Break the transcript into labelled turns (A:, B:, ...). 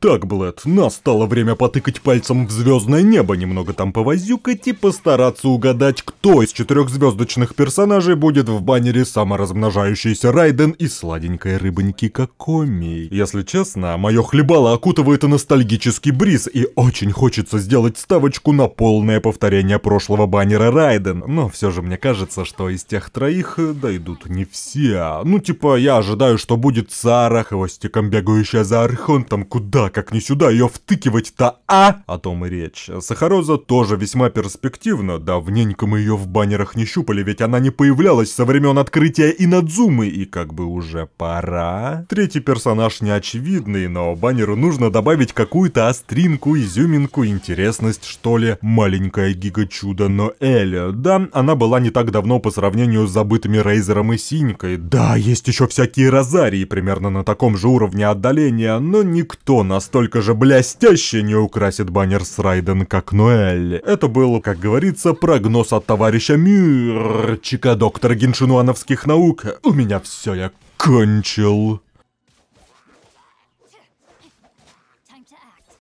A: Так, Блэд, настало время потыкать пальцем в звездное небо, немного там повозюкать и постараться угадать, кто из четырехзвездочных персонажей будет в баннере саморазмножающийся Райден и сладенькой рыбоньки Какоми. Если честно, мое хлебало окутывает ностальгический бриз, и очень хочется сделать ставочку на полное повторение прошлого баннера Райден, но все же мне кажется, что из тех троих э, дойдут не все. Ну типа, я ожидаю, что будет Сара, хвостиком бегающая за Архонтом, куда Куда, как не сюда, ее втыкивать-то, а? О том и речь. Сахароза тоже весьма перспективна. Давненько мы ее в баннерах не щупали, ведь она не появлялась со времен открытия Инадзумы, и как бы уже пора. Третий персонаж не очевидный, но баннеру нужно добавить какую-то остринку, изюминку, интересность, что ли. Маленькая гига-чудо Ноэль. Да, она была не так давно по сравнению с забытыми Рейзером и Синькой. Да, есть еще всякие Розарии, примерно на таком же уровне отдаления, но никто на настолько же блестяще не украсит баннер с Райден, как Ноэль. Это был, как говорится, прогноз от товарища Мирчика, доктора геншинуановских наук. У меня все, я кончил.